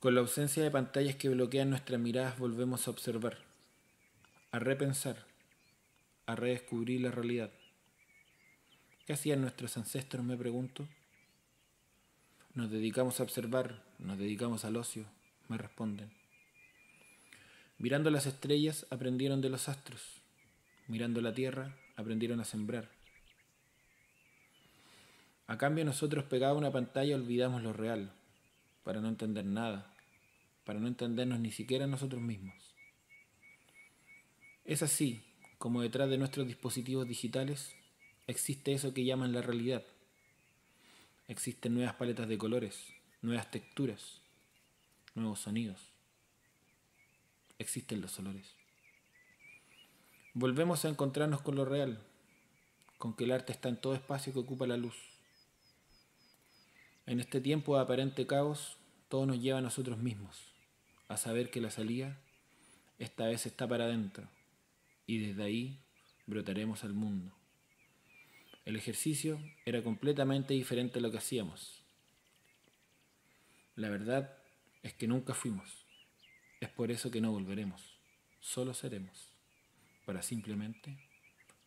Con la ausencia de pantallas que bloquean nuestras miradas volvemos a observar, a repensar, a redescubrir la realidad. ¿Qué hacían nuestros ancestros, me pregunto? Nos dedicamos a observar, nos dedicamos al ocio, me responden. Mirando las estrellas aprendieron de los astros, mirando la tierra aprendieron a sembrar. A cambio nosotros pegados a una pantalla olvidamos lo real, para no entender nada, para no entendernos ni siquiera nosotros mismos. Es así como detrás de nuestros dispositivos digitales existe eso que llaman la realidad. Existen nuevas paletas de colores, nuevas texturas, nuevos sonidos. Existen los olores. Volvemos a encontrarnos con lo real, con que el arte está en todo espacio que ocupa la luz en este tiempo de aparente caos, todo nos lleva a nosotros mismos, a saber que la salida esta vez está para adentro y desde ahí brotaremos al mundo. El ejercicio era completamente diferente a lo que hacíamos. La verdad es que nunca fuimos. Es por eso que no volveremos. Solo seremos. Para simplemente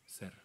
ser.